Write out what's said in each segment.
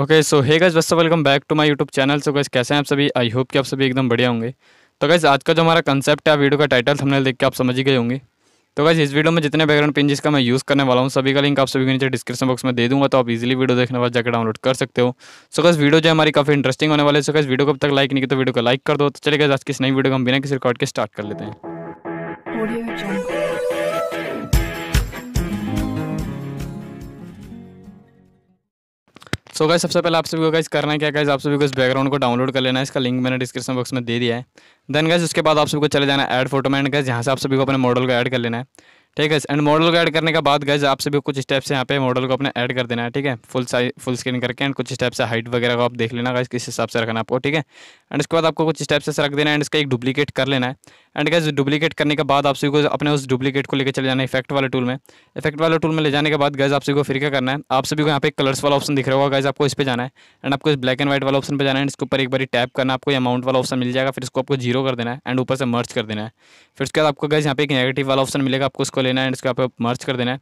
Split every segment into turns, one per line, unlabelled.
okay so hey guys वस्ता welcome back to my YouTube channel so guys कैसे हैं आप सभी आई होप कि आप सभी एकदम बढ़िया होंगे तो गज आज का जो हमारा कंसेप्ट है वीडियो का टाइटल हमने देख के आप समझ ही गए होंगे तो गज इस वीडियो में जितने बैकग्राउंड पेन जिसका मैं यूज़ करने वाला हूँ सभी का लिंक आप सभी के नीचे डिस्क्रिप्शन बॉक्स में दे दूँगा तो आप इजीली वीडियो देखने बाद जाकर डाउनलोड कर सकते हो सो गज वीडियो जो हमारी काफ़ी इंटरेस्टिंग होने वाले सो गज वीडियो को अब तक लाइक नहीं किया तो वीडियो को लाइक कर दो तो चले गए आज किस नई वीडियो को हम बिना किसी रिकॉर्ड के स्टार्ट कर लेते हैं सो so गाइज सबसे पहले आप सभी को गाइज करना है क्या गाइज आप सभी को इस बैकग्राउंड को डाउनलोड कर लेना है इसका लिंक मैंने डिस्क्रिप्शन बॉक्स में दे दिया है देन गाइज उसके बाद आप सभी को चले जाना है ऐड फोटो में एंड गाइज यहाँ से आप सभी को अपने मॉडल को ऐड कर लेना है ठीक है एंड मॉडल को ऐड करने के बाद गैस आपसे भी कुछ स्टेप्स यहाँ पे मॉडल को अपने ऐड कर देना है ठीक है फुल साइज फुल स्क्रीन करके एंड कुछ स्टेप्स से हाइट वगैरह को आप देख लेना गैस किस हिसाब से रखना आपको ठीक है एंड इसके बाद आपको कुछ स्टेप्स से रख देना है एंड इसका एक डुप्लीकेट कर लेना है एंड गैस डुप्लीकेट करने के बाद आप सभी को अपने उस डुप्लीकेट को लेकर चले जाना है इफेक्ट वाले टूल में इफेक्ट वाले टूल में ले जाने के बाद गैस आप सभी को फिर क्या करना है आप सभी को यहाँ पे कलर्स वाला ऑप्शन दिख रहा होगा गैस आपको इस पर जाना है एंड आपको इस ब्लैक एंड व्हाइट वाला ऑप्शन पर जाना है इसके ऊपर एक बार टैप करना आपको अमाउंट वाला ऑप्शन मिल जाएगा फिर इसको आपको जीरो कर देना है एंड ऊपर से मर्च कर देना है फिर उसके बाद आपको गैस यहाँ पे एक नेगेटिव वाला ऑप्शन मिलेगा आपको उसको इसको लेना है एंड इसको आपको मर्च कर देना है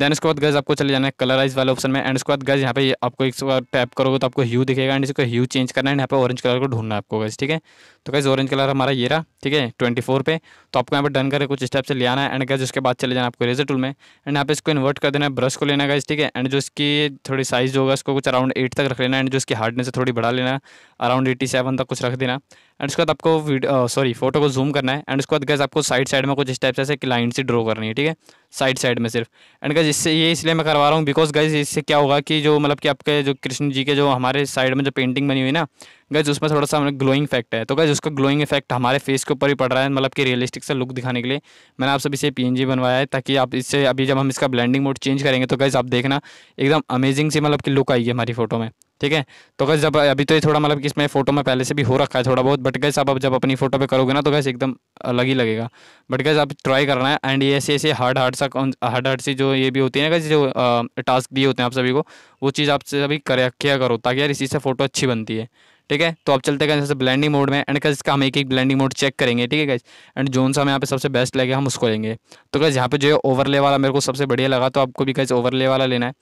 देन इसके बाद गज आपको चले जाना है कलराइज वाले ऑप्शन में एंड इसके बाद गज यहाँ पे आपको एक बार टैप करोगे तो आपको ह्यू दिखेगा एंड इसको ह्यू चेंज करना है यहाँ पे ऑरेंज कलर को ढूंढना है आपको गज ठीक है तो गज ऑरेंज कलर हमारा ये रहा ठीक है ट्वेंटी पे तो आपको यहाँ पर डन करके कुछ स्टेप से ले आना है एंड गज उसके बाद चले जाना आपको रेजर टूल में एंड यहाँ पे इसको इन्वर्ट कर देना है ब्रश को लेना गज ठीक है एंड जो इसकी थोड़ी साइज होगा उसको कुछ अराउंड एट तक रख लेना एंड जो इसकी हार्डनेस है थोड़ी बढ़ा लेना अराउंड एटी तक कुछ रख देना एंड उसके बाद आपको सॉरी फोटो uh, को जूम करना है एंड उसके बाद गैस आपको साइड साइड में कुछ इस टाइप से एक लाइन से ड्रॉ करनी है ठीक है साइड साइड में सिर्फ एंड गैस इससे ये इसलिए मैं करवा रहा हूँ बिकॉज गैस इससे क्या होगा कि जो मतलब कि आपके जो कृष्ण जी के जो हमारे साइड में जो पेंटिंग बनी हुई ना गैस उसमें थोड़ा सा ग्लोइंग मतलब इफेक्ट है तो गैस उसका ग्लोइंग इफेक्ट हमारे फेस के ऊपर ही पड़ रहा है मतलब कि रियलिस्टिक सा लुक दिखाने के लिए मैंने आप सभी से पी बनवाया है ताकि आप इससे अभी जब हम इसका ब्लैंडिंग मोड चेंज करेंगे तो गैस आप देखना एकदम अमेजिंग सी मतलब कि लुक आएगी हमारी फोटो में ठीक है तो गैस जब अभी तो ये थोड़ा मतलब कि इसमें फ़ोटो में पहले से भी हो रखा है थोड़ा बहुत बट गैस आप जब अपनी फ़ोटो पे करोगे ना तो गैस एकदम अलग ही लगेगा बट गैस आप ट्राई करना है एंड ये ऐसे ऐसे हार्ड हार्ड सा हार्ड हार्ड सी जो ये भी होती है ना गैस जो टास्क दिए होते हैं आप सभी को वो चीज़ आप सभी कर किया करो ताकि यार इसी से फ़ोटो अच्छी बनती है ठीक है तो आप चलते हैं जैसे ब्लेंडिंग मोड में एंड कैसे इसका हम एक एक ब्लेंडिंग मोड चेक करेंगे ठीक है गैस एंड जोन सा हम यहाँ पे सबसे बेस्ट लगेगा हम उसको लेंगे तो कैसे यहाँ पे जो है ओवरले वाला मेरे को सबसे बढ़िया लगा तो आपको भी कैसे ओवरले वाला लेना है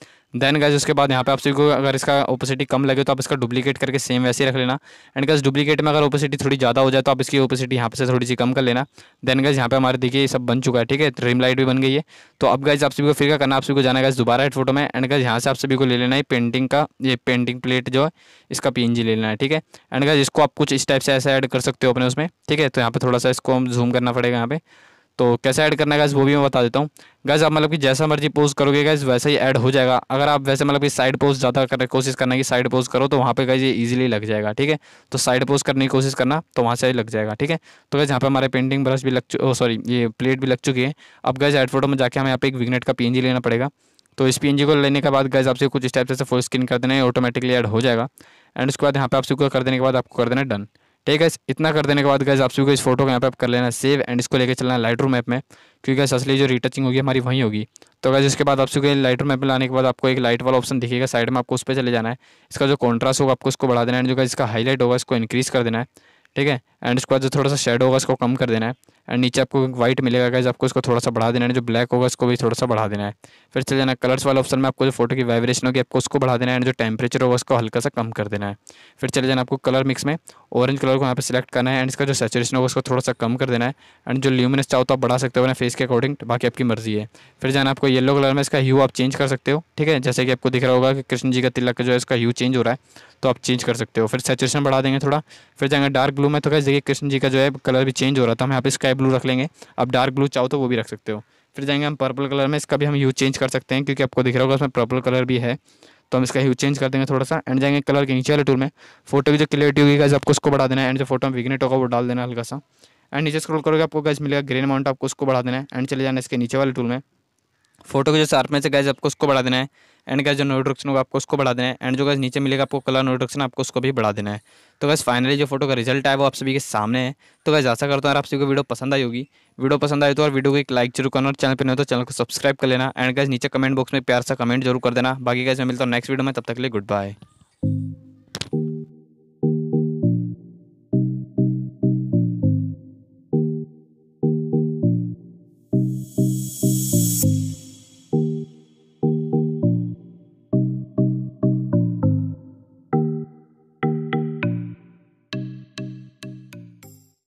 देन गैस उसके बाद यहाँ पे आप सभी को अगर इसका ओपोसिटी कम लगे तो आप इसका डुप्लीकेट करके सेम वैसे ही रख लेना एंड गैस डुप्लीकेट में अगर ओपोसिटी थोड़ी ज़्यादा हो जाए तो आप इसकी ओपोसिटी यहाँ पे से थोड़ी सी कम कर लेना देन गैस यहाँ पे हमारे देखिए ये सब बन चुका है ठीक है ट्रिम लाइट भी बन गई है तो अब गैस आप सभी को फिर का करना आप सभी को जाना गैस दोबारा है फोटो में एंड गैस यहाँ से आप सभी को ले लेना है पेंटिंग का ये पेंटिंग प्लेट जो है इसका पी ले लेना है ठीक है एंड गैस इसको आप कुछ इस टाइप से ऐसा ऐड कर सकते हो अपने उसमें ठीक है तो यहाँ पर थोड़ा सा इसको हम जूम करना पड़ेगा यहाँ पे तो कैसे ऐड करना है गैस वो भी मैं बता देता हूँ गैस आप मतलब कि जैसा मर्जी पोज करोगे गैस वैसे ही ऐड हो जाएगा अगर आप वैसे मतलब कि साइड पोज ज़्यादा करने कोशिश करना कि साइड पोज करो तो वहाँ पे गैस ये इजीली लग जाएगा ठीक है तो साइड पोज करने की कोशिश करना तो वहाँ से ही लग जाएगा ठीक है तो गैस यहाँ पर हमारे पेंटिंग ब्रश भी लग सॉरी ये प्लेट भी लग चुकी है अब गैस एड फोटो में जाकर हमें यहाँ पे एक विगनेट का पी लेना पड़ेगा तो इस पी को लेने के बाद गैस आपसे कुछ स्टेप जैसे फुल स्क्रीन कर देना है ऑटोमेटिकली एड हो जाएगा एंड उसके बाद यहाँ पर आपसे कर देने के बाद आपको कर देना डन ठीक है इतना कर देने के बाद गैस आप सभी को इस फोटो को यहाँ पे आप कर लेना सेव एंड इसको लेकर चलना है लाइट रूम ऐप में क्योंकि गैस असली जो रिटचिंग होगी हमारी वहीं होगी तो गैस इसके बाद आप सभी को लाइट रूम ऐप में लाने के बाद आपको एक लाइट वाला ऑप्शन दिखेगा साइड में आपको उस पर चले जाना है इसका जो कॉन्ट्रास्ट होगा आपको उसको बढ़ा देना है जो गैस इसका हाईलाइट होगा इसको इंक्रीज़ कर देना है ठीक है एंड इसके बाद जो थोड़ा सा शेड होगा इसको कम कर देना है एंड नीचे आपको व्हाइट मिलेगा गाइज आपको इसको थोड़ा सा बढ़ा देना है जो ब्लैक होगा उसको भी थोड़ा सा बढ़ा देना है फिर चले जाना कलर्स वाला ऑप्शन में आपको जो फोटो की वाइब्रेशन होगी आपको उसको बढ़ा देना है एंड जो टेम्परेचर होगा उसको हल्का सा कम कर देना है फिर चले जाना आपको कलर मिक्स में ऑरेंज कलर को यहाँ पर सिलेक्ट करना है एंड इसका जो सेचुरेशन होगा उसको थोड़ा सा कम कर देना है एंड जो ल्यूमिनस चाहो तो आप बढ़ा सकते हो अपने फेस के अकॉर्डिंग बाकी आपकी मर्जी है फिर जाना आपको येलो कलर में इसका ह्यू आप चेंज कर सकते हो ठीक है जैसे कि आपको दिख रहा होगा कि कृष्ण जी का तिलक जो है इसका ह्यू चेंज हो रहा है तो आप चेंज कर सकते हो फिर सेचुरेशन बढ़ा देंगे थोड़ा फिर जाएंगे डार्क ब्लू में तो कैसे देखिए कृष्ण जी का जो है कलर भी चेंज हो रहा था हम यहाँ पर इसका स्काई ब्लू रख लेंगे आप डार्क ब्लू चाहो तो वो भी रख सकते हो फिर जाएंगे हम पर्पल कलर में इसका भी हम यूज चेंज कर सकते हैं क्योंकि आपको दिख रहा होगा उसमें पर्पल कलर भी है तो हम इसका यूज चेंज कर देंगे थोड़ा सा एंड जाएंगे कलर के नीचे वाले टूल में फोटो की जो क्लियरिटी होगी गैस आपको उसको बढ़ा देना है एंड जो फोटो में विग्नेट होगा वो डाल देना हल्का सा एंड नीचे स्क्रॉल करोगे आपको गैस मिलेगा ग्रीन अमाउंट आपको उसको बढ़ा देना है एंड चले जाना इसके नीचे वाले टूल में फोटो के जो शार्पनेस है गैस आपको उसको बढ़ा देना है एंड गैस जो नोटिफिकेशन होगा आपको उसको बढ़ा देना है एंड जो गैस नीचे मिलेगा आपको कलर नोटिफिकेशन आपको उसको भी बढ़ा देना है तो गैस फाइनली जो फोटो का रिजल्ट है वो आप सभी के सामने है तो गैस ऐसा करता हूँ आप सभी को वीडियो पसंद आई होगी वीडियो पसंद आए तो और वीडियो को एक लाइक जरूर करना और चैनल पर नहीं हो तो चैनल को सब्सक्राइब कर लेना एंड गैस नीचे कमेंट बॉक्स में प्यार सा कमेंट जरूर कर देना बाकी गैस मैं मिलता हूँ नेक्स्ट वीडियो में तब तक के लिए गुड बाय